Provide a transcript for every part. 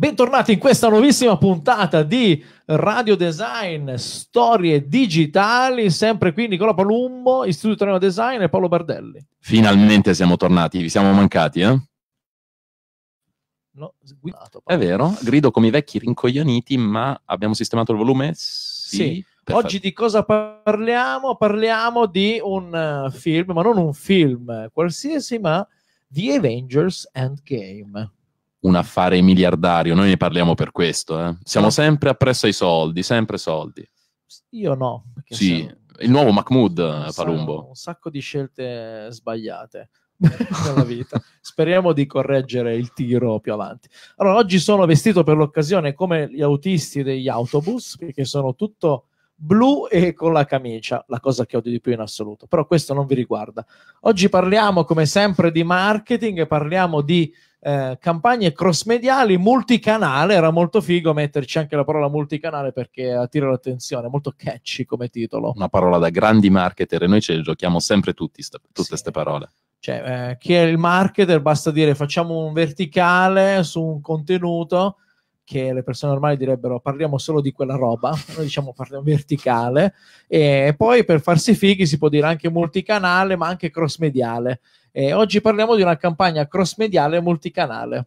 Bentornati in questa nuovissima puntata di Radio Design Storie Digitali, sempre qui Nicola Palumbo, Istituto Italiano Design e Paolo Bardelli. Finalmente siamo tornati, vi siamo mancati, eh? No, sguidato. È vero, grido come i vecchi rincoglioniti, ma abbiamo sistemato il volume? Sì. sì. Oggi di cosa parliamo? Parliamo di un eh, film, ma non un film qualsiasi, ma di Avengers Endgame un affare miliardario, noi ne parliamo per questo. Eh. Siamo ah. sempre appresso ai soldi, sempre soldi. Io no. Sì, sono... il nuovo Mahmoud eh, Palumbo. Un sacco di scelte sbagliate nella vita. Speriamo di correggere il tiro più avanti. Allora, oggi sono vestito per l'occasione come gli autisti degli autobus, perché sono tutto blu e con la camicia, la cosa che odio di più in assoluto, però questo non vi riguarda. Oggi parliamo come sempre di marketing, parliamo di eh, campagne cross mediali multicanale era molto figo metterci anche la parola multicanale perché attira l'attenzione molto catchy come titolo una parola da grandi marketer e noi ce le giochiamo sempre tutti st- tutte queste sì. parole cioè eh, chi è il marketer basta dire facciamo un verticale su un contenuto che le persone normali direbbero parliamo solo di quella roba, noi diciamo parliamo verticale e poi per farsi fighi si può dire anche multicanale ma anche cross mediale e oggi parliamo di una campagna cross-mediale multicanale.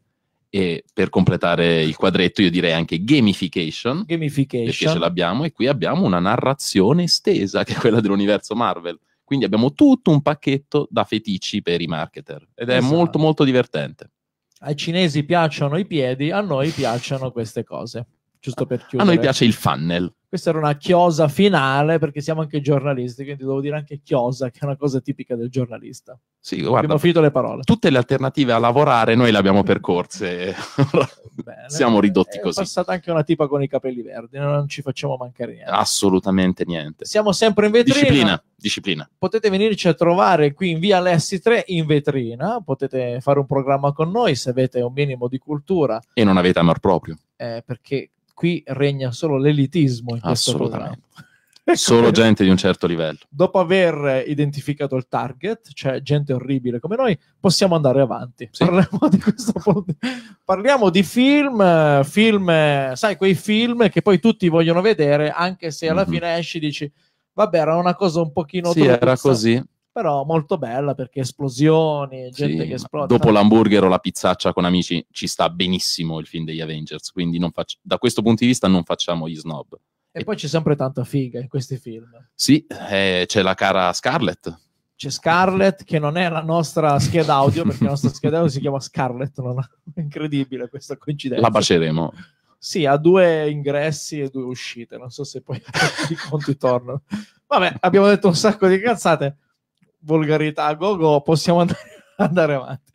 E per completare il quadretto io direi anche gamification, gamification. perché ce l'abbiamo e qui abbiamo una narrazione estesa che è quella dell'universo Marvel. Quindi abbiamo tutto un pacchetto da fetici per i marketer ed è esatto. molto molto divertente. Ai cinesi piacciono i piedi, a noi piacciono queste cose. Giusto per chiudere. A noi piace il funnel. Questa era una chiosa finale perché siamo anche giornalisti, quindi devo dire anche chiosa, che è una cosa tipica del giornalista. Sì, guarda, abbiamo finito le parole. Tutte le alternative a lavorare noi le abbiamo percorse. Bene, Siamo ridotti è così. È passata anche una tipa con i capelli verdi, non ci facciamo mancare niente. Assolutamente niente. Siamo sempre in vetrina. Disciplina, disciplina. Potete venirci a trovare qui in via Lessi 3 in vetrina, potete fare un programma con noi se avete un minimo di cultura. E non avete amor proprio. Eh, perché qui regna solo l'elitismo in questo programma. Solo gente di un certo livello. Dopo aver identificato il target, cioè gente orribile come noi, possiamo andare avanti. Sì. Parliamo, di questo... Parliamo di film, film, sai, quei film che poi tutti vogliono vedere, anche se alla mm-hmm. fine esci e dici, vabbè, era una cosa un pochino... Sì, era così però molto bella perché esplosioni, gente sì, che esplode. Dopo l'hamburger o la pizzaccia con amici ci sta benissimo il film degli Avengers, quindi faccio, da questo punto di vista non facciamo gli snob. E, e poi c'è sempre tanta figa in questi film. Sì, eh, c'è la cara Scarlett. C'è Scarlett che non è la nostra scheda audio perché la nostra scheda audio si chiama Scarlett, non è incredibile questa coincidenza. La baceremo. Sì, ha due ingressi e due uscite, non so se poi i conti tornano. Vabbè, abbiamo detto un sacco di cazzate volgarità go go, possiamo andare, andare avanti.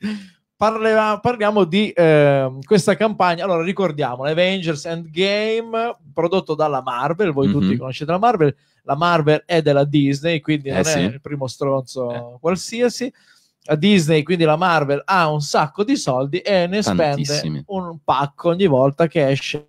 Parleva, parliamo di eh, questa campagna. Allora, ricordiamo Avengers Endgame, prodotto dalla Marvel. Voi mm-hmm. tutti mhm. conoscete la Marvel. La Marvel è della Disney, quindi eh, non sì. è il primo stronzo eh. qualsiasi. La Disney, quindi la Marvel, ha un sacco di soldi e ne Tantissimi. spende un pacco ogni volta che esce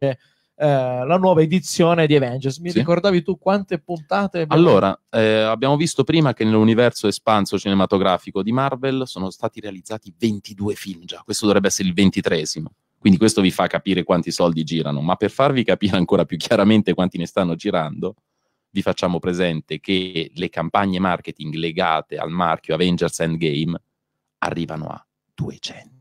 eh, la nuova edizione di Avengers. Mi sì. ricordavi tu quante puntate? Abbiamo... Allora, eh, abbiamo visto prima che nell'universo espanso cinematografico di Marvel sono stati realizzati 22 film già, questo dovrebbe essere il ventitresimo. Quindi questo vi fa capire quanti soldi girano, ma per farvi capire ancora più chiaramente quanti ne stanno girando, vi facciamo presente che le campagne marketing legate al marchio Avengers Endgame arrivano a 200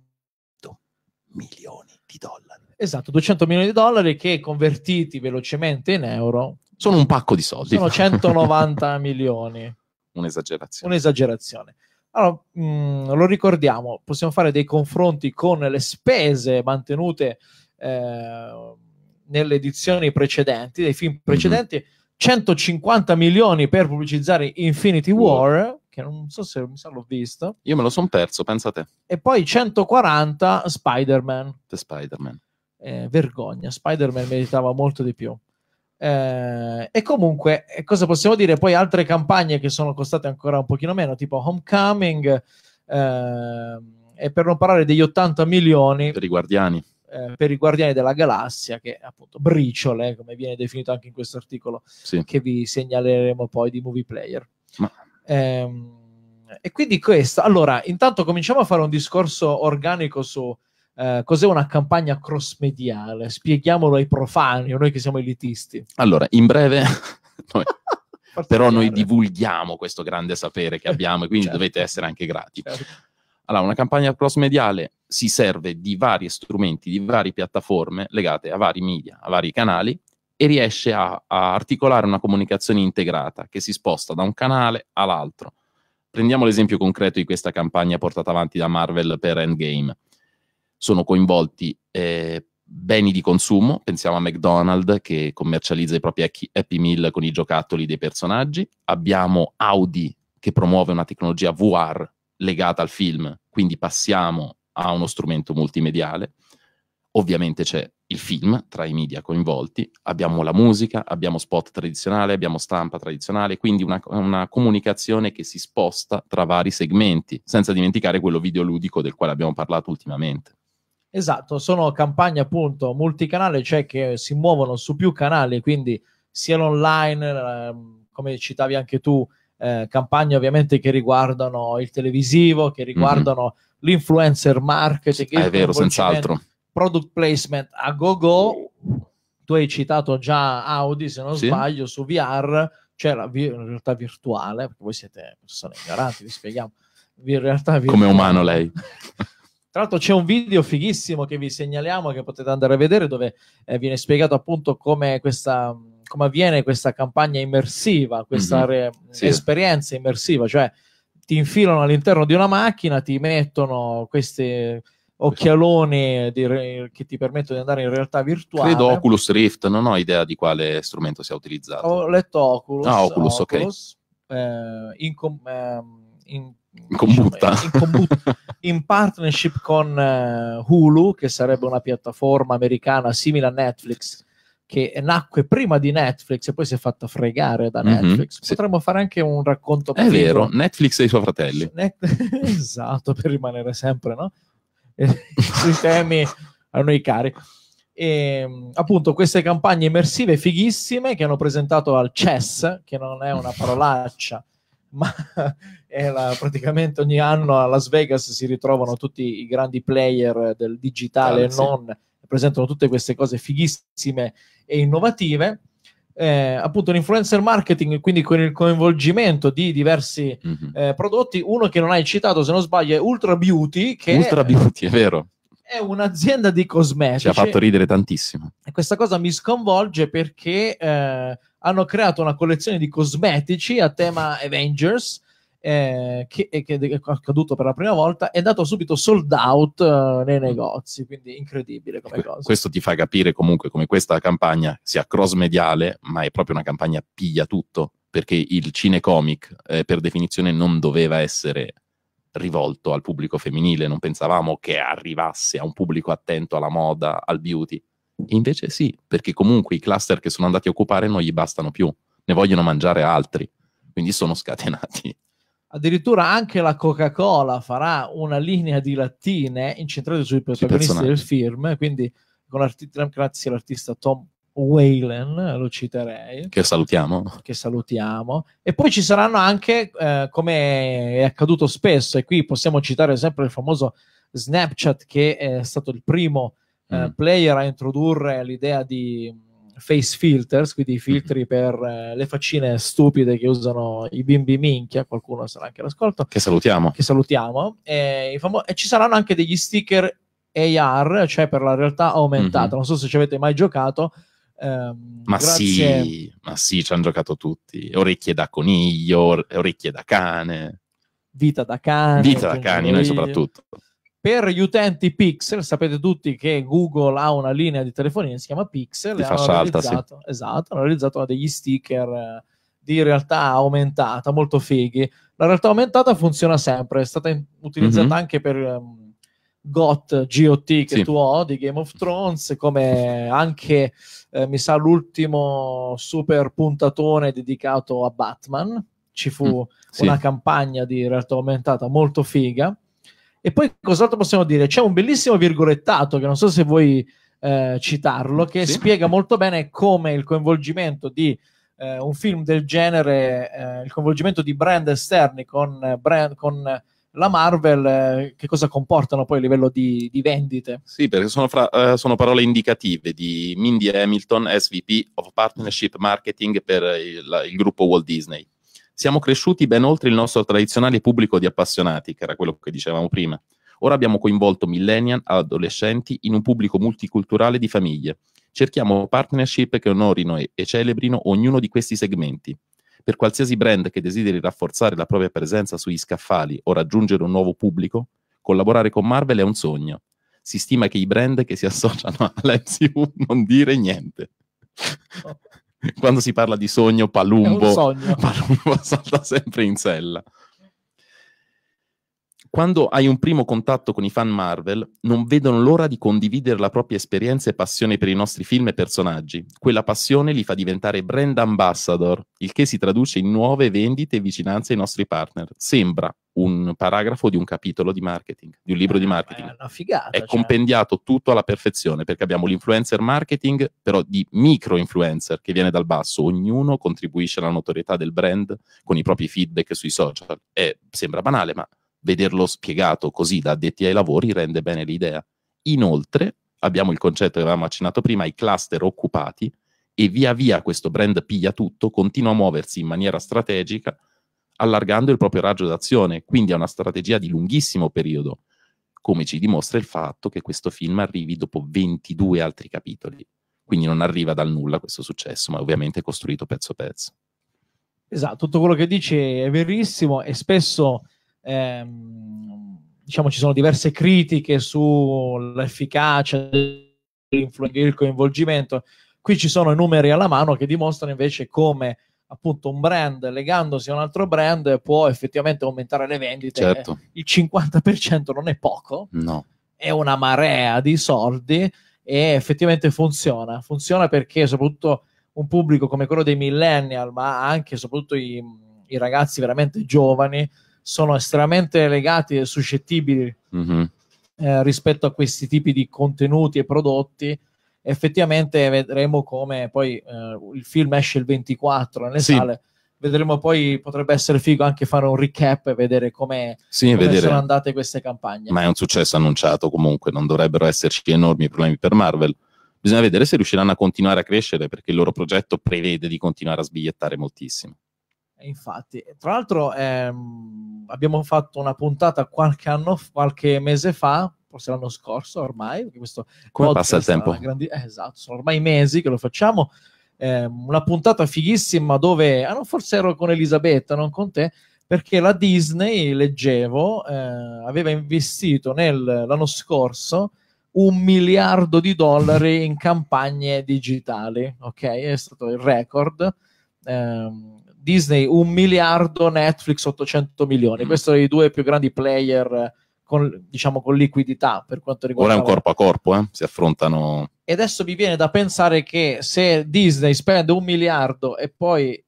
milioni di dollari. Esatto, 200 milioni di dollari che convertiti velocemente in euro sono un pacco di soldi. Sono 190 milioni. Un'esagerazione. Un'esagerazione. Allora, mh, mm, lo ricordiamo, possiamo fare dei confronti con le spese mantenute eh, nelle edizioni precedenti, dei film mhm. precedenti, mm-hmm. 150 milioni per pubblicizzare Infinity War, che non so se mi sa l'ho visto. Io me lo sono perso, pensa a te. E poi 140 Spider-Man. The Spider-Man. Eh, vergogna, Spider-Man meritava molto di più. Eh, e comunque, eh, cosa possiamo dire? Poi altre campagne che sono costate ancora un pochino meno, tipo Homecoming, eh, e per non parlare degli 80 milioni per i guardiani. Eh, per i guardiani della galassia, che appunto briciole, come viene definito anche in questo articolo, sì. che vi segnaleremo poi di Movie Player. Ma Ehm, e quindi questo, allora, intanto cominciamo a fare un discorso organico su eh, cos'è una campagna cross-mediale, spieghiamolo ai profani o noi che siamo elitisti. Allora, in breve, noi, però noi divulghiamo questo grande sapere che abbiamo e quindi certo. dovete essere anche grati. Certo. Allora, una campagna cross-mediale si serve di vari strumenti, di varie piattaforme legate a vari media, a vari canali, e riesce a, a articolare una comunicazione integrata che si sposta da un canale all'altro. Prendiamo l'esempio concreto di questa campagna portata avanti da Marvel per Endgame. Sono coinvolti eh, beni di consumo, pensiamo a McDonald's che commercializza i propri Happy Meal con i giocattoli dei personaggi, abbiamo Audi che promuove una tecnologia VR legata al film, quindi passiamo a uno strumento multimediale, ovviamente c'è il film tra i media coinvolti, abbiamo la musica, abbiamo spot tradizionale, abbiamo stampa tradizionale, quindi una, una comunicazione che si sposta tra vari segmenti, senza dimenticare quello videoludico del quale abbiamo parlato ultimamente. Esatto, sono campagne appunto multicanale, cioè che si muovono su più canali, quindi sia l'online, eh, come citavi anche tu, eh, campagne ovviamente che riguardano il televisivo, che mhm. riguardano mm-hmm. l'influencer marketing. Ah, è vero, senz'altro product placement a go-go, tu hai citato già Audi, se non sì. sbaglio, su VR, c'è cioè la vi- realtà virtuale, perché voi siete persone ignoranti, vi spieghiamo, vi- realtà virtuale. Come umano lei. Tra l'altro c'è un video fighissimo che vi segnaliamo, che potete andare a vedere, dove eh, viene spiegato appunto come questa come avviene questa campagna immersiva, questa mhm. re- sì. esperienza immersiva, cioè ti infilano all'interno di una macchina, ti mettono queste occhialone re- che ti permettono di andare in realtà virtuale. Credo Oculus Rift, non ho idea di quale strumento sia utilizzato. Ho letto Oculus. Ah, Oculus, Oculus ok. Eh, in, com- eh, in, combutta. In, combut- in, partnership con eh, Hulu, che sarebbe una piattaforma americana simile a Netflix, che nacque prima di Netflix e poi si è fatta fregare da mhm, Netflix. Mm-hmm, Potremmo sì. fare anche un racconto. È vero, Netflix e i suoi fratelli. Net- esatto, per rimanere sempre, no? sui temi a noi cari. E, ehm, appunto queste campagne immersive fighissime che hanno presentato al CES, che non è una parolaccia, ma la, praticamente ogni anno a Las Vegas si ritrovano tutti i grandi player del digitale e non, presentano tutte queste cose fighissime e innovative eh, appunto l'influencer marketing, quindi con il coinvolgimento di diversi mm-hmm. eh, prodotti. Uno che non hai citato, se non sbaglio, è Ultra Beauty. Che Ultra Beauty, è vero. È un'azienda di cosmetici. Ci ha fatto ridere tantissimo. E questa cosa mi sconvolge perché eh, hanno creato una collezione di cosmetici a tema Avengers eh, che, che, è accaduto per la prima volta, è andato subito sold out eh, nei negozi, quindi incredibile come cosa. Questo ti fa capire comunque come questa campagna sia cross mediale, ma è proprio una campagna piglia tutto, perché il cinecomic eh, per definizione non doveva essere rivolto al pubblico femminile, non pensavamo che arrivasse a un pubblico attento alla moda, al beauty. Invece sì, perché comunque i cluster che sono andati a occupare non gli bastano più, ne vogliono mangiare altri, quindi sono scatenati addirittura anche la Coca-Cola farà una linea di lattine incentrate sui protagonisti del film, quindi con grazie all'artista Tom Whalen, lo citerei. Che salutiamo. Che salutiamo. E poi ci saranno anche, eh, come è accaduto spesso, e qui possiamo citare sempre il famoso Snapchat che è stato il primo eh, mm. player a introdurre l'idea di face filters, quindi i mhm. filtri per eh, le faccine stupide che usano i bimbi minchia, qualcuno sarà anche all'ascolto. Che salutiamo. Che salutiamo. E, famo- e ci saranno anche degli sticker AR, cioè per la realtà aumentata. Mm-hmm. Non so se ci avete mai giocato. Um, ma, grazie... sì, ma sì, ci hanno giocato tutti. Orecchie da coniglio, orecchie da cane. Vita da cane. Vita da cani, noi soprattutto per gli utenti Pixel, sapete tutti che Google ha una linea di telefonia che si chiama Pixel, Ti hanno, salta, sì. esatto, hanno realizzato degli sticker eh, di realtà aumentata, molto fighi. La realtà aumentata funziona sempre, è stata in- utilizzata mm-hmm. anche per um, GOT, GOT che sì. tu ho di Game of Thrones, come anche eh, mi sa l'ultimo super puntatone dedicato a Batman. Ci fu mm, sì. una campagna di realtà aumentata molto figa e poi cos'altro possiamo dire? C'è un bellissimo virgolettato che non so se vuoi eh, citarlo, che sì. spiega molto bene come il coinvolgimento di eh, un film del genere, eh, il coinvolgimento di brand esterni con, eh, brand, con la Marvel, eh, che cosa comportano poi a livello di, di vendite? Sì, perché sono, fra, eh, sono, parole indicative di Mindy Hamilton, SVP of Partnership Marketing per il, il gruppo Walt Disney. Siamo cresciuti ben oltre il nostro tradizionale pubblico di appassionati, che era quello che dicevamo prima. Ora abbiamo coinvolto millennial, adolescenti, in un pubblico multiculturale di famiglie. Cerchiamo partnership che onorino e, e celebrino ognuno di questi segmenti. Per qualsiasi brand che desideri rafforzare la propria presenza sugli scaffali o raggiungere un nuovo pubblico, collaborare con Marvel è un sogno. Si stima che i brand che si associano all'MCU non dire niente. Oh quando si parla di sogno, Palumbo, Palumbo salta sempre in sella quando hai un primo contatto con i fan Marvel, non vedono l'ora di condividere la propria esperienza e passione per i nostri film e personaggi. Quella passione li fa diventare brand ambassador, il che si traduce in nuove vendite e vicinanze ai nostri partner. Sembra un paragrafo di un capitolo di marketing, di un libro eh, di marketing. È una figata. È cioè. compendiato tutto alla perfezione, perché abbiamo l'influencer marketing, però di micro influencer che viene dal basso. Ognuno contribuisce alla notorietà del brand con i propri feedback sui social. È, eh, sembra banale, ma vederlo spiegato così da addetti ai lavori rende bene l'idea. Inoltre, abbiamo il concetto che avevamo accennato prima, i cluster occupati, e via via questo brand piglia tutto, continua a muoversi in maniera strategica, allargando il proprio raggio d'azione, quindi è una strategia di lunghissimo periodo, come ci dimostra il fatto che questo film arrivi dopo 22 altri capitoli. Quindi non arriva dal nulla questo successo, ma ovviamente è costruito pezzo a pezzo. Esatto, tutto quello che dice è verissimo e spesso ehm, diciamo ci sono diverse critiche sull'efficacia del coinvolgimento. Qui ci sono i numeri alla mano che dimostrano invece come appunto un brand legandosi a un altro brand può effettivamente aumentare le vendite. Certo. Il 50% non è poco, no. è una marea di soldi e effettivamente funziona. Funziona perché soprattutto un pubblico come quello dei millennial, ma anche e soprattutto i, i ragazzi veramente giovani, sono estremamente legati e suscettibili mm-hmm. eh, rispetto a questi tipi di contenuti e prodotti, effettivamente vedremo come poi eh, il film esce il 24 nelle sì. sale. Vedremo poi, potrebbe essere figo anche fare un recap e vedere come sì, sono andate queste campagne. Ma è un successo annunciato comunque, non dovrebbero esserci enormi problemi per Marvel. Bisogna vedere se riusciranno a continuare a crescere perché il loro progetto prevede di continuare a sbigliettare moltissimo. Eh, infatti, tra l'altro ehm, abbiamo fatto una puntata qualche anno, qualche mese fa, forse l'anno scorso ormai, questo Come passa il tempo? Grandi... Eh, esatto, sono ormai mesi che lo facciamo, eh, una puntata fighissima dove, ah, no, forse ero con Elisabetta, non con te, perché la Disney, leggevo, eh, aveva investito nel, l'anno scorso un miliardo di dollari in campagne digitali, ok? È stato il record. Eh, Disney un miliardo, Netflix 800 milioni. Mm. Questi sono i due più grandi player eh, con, diciamo, con liquidità per quanto riguarda... Ora è un corpo a corpo, eh? si affrontano... E adesso vi viene da pensare che se Disney spende un miliardo e poi eh,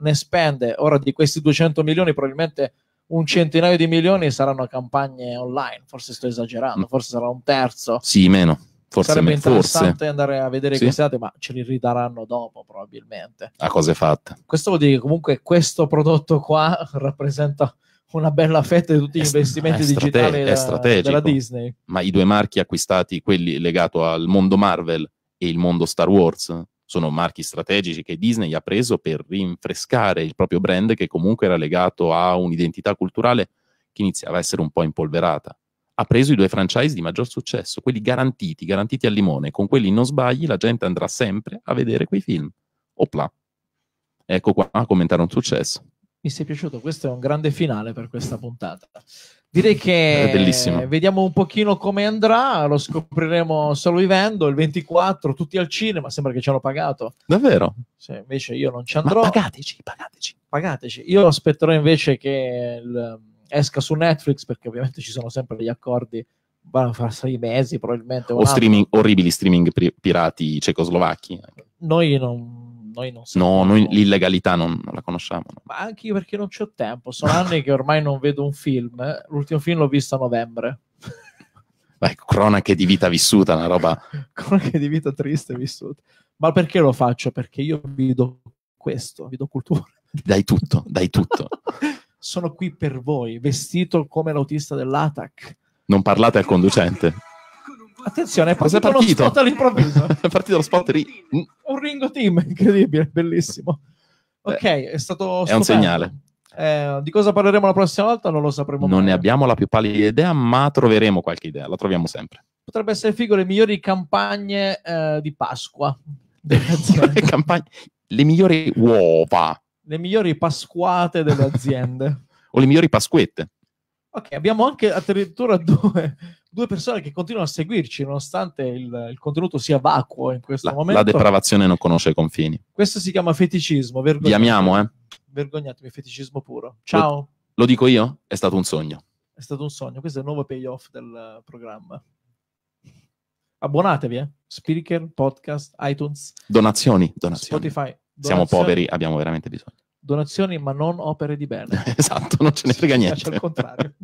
ne spende, ora di questi 200 milioni probabilmente un centinaio di milioni saranno campagne online, forse sto esagerando, mm. forse sarà un terzo. Sì, meno Forse Sarebbe interessante forse. andare a vedere sì. i considerati, ma ce li ridaranno dopo probabilmente. A cose fatte. Questo vuol dire che comunque questo prodotto qua rappresenta una bella fetta di tutti gli è investimenti digitali da, della Disney. Ma i due marchi acquistati, quelli legati al mondo Marvel e il mondo Star Wars, sono marchi strategici che Disney ha preso per rinfrescare il proprio brand che comunque era legato a un'identità culturale che iniziava a essere un po' impolverata ha preso i due franchise di maggior successo, quelli garantiti, garantiti al limone, con quelli non sbagli la gente andrà sempre a vedere quei film. Opla. Ecco qua a commentare un successo. Mi sei piaciuto, questo è un grande finale per questa puntata. Direi che vediamo un pochino come andrà, lo scopriremo solo vivendo, il 24 tutti al cinema, sembra che ci hanno pagato. Davvero? Se invece io non ci andrò. Ma pagateci, pagateci. Pagateci. Io aspetterò invece che il esca su Netflix perché ovviamente ci sono sempre gli accordi vanno fra sei mesi probabilmente o streaming, orribili streaming pri- pirati cecoslovacchi noi non, noi non no, noi l'illegalità non, non la conosciamo ma anche io perché non c'ho tempo sono anni che ormai non vedo un film l'ultimo film l'ho visto a novembre Beh, cronache di vita vissuta una roba cronache di vita triste vissuta ma perché lo faccio? perché io vi do questo vi do cultura dai tutto, dai tutto sono qui per voi, vestito come l'autista dell'ATAC. Non parlate al conducente. Attenzione, è partito, è partito? spot all'improvviso. è partito lo spot lì. un Ringo Team, incredibile, bellissimo. Ok, è stato È un segnale. Eh, di cosa parleremo la prossima volta non lo sapremo Non mai. ne abbiamo la più pallida idea, ma troveremo qualche idea, la troviamo sempre. Potrebbe essere figo le migliori campagne eh, di Pasqua. le migliori uova le migliori pasquate delle aziende. o le migliori pasquette. Ok, abbiamo anche addirittura due, due persone che continuano a seguirci nonostante il, il contenuto sia vacuo in questo la, momento. La depravazione non conosce confini. Questo si chiama feticismo. Vi amiamo, eh? Vergognatemi, feticismo puro. Ciao. Lo, lo dico io? È stato un sogno. È stato un sogno. Questo è il nuovo payoff del programma abbonatevi, eh? Speaker, podcast, iTunes. Donazioni, donazioni. Spotify. Siamo poveri, abbiamo veramente bisogno. Donazioni ma non opere di bene. esatto, non ce ne frega niente. Al contrario.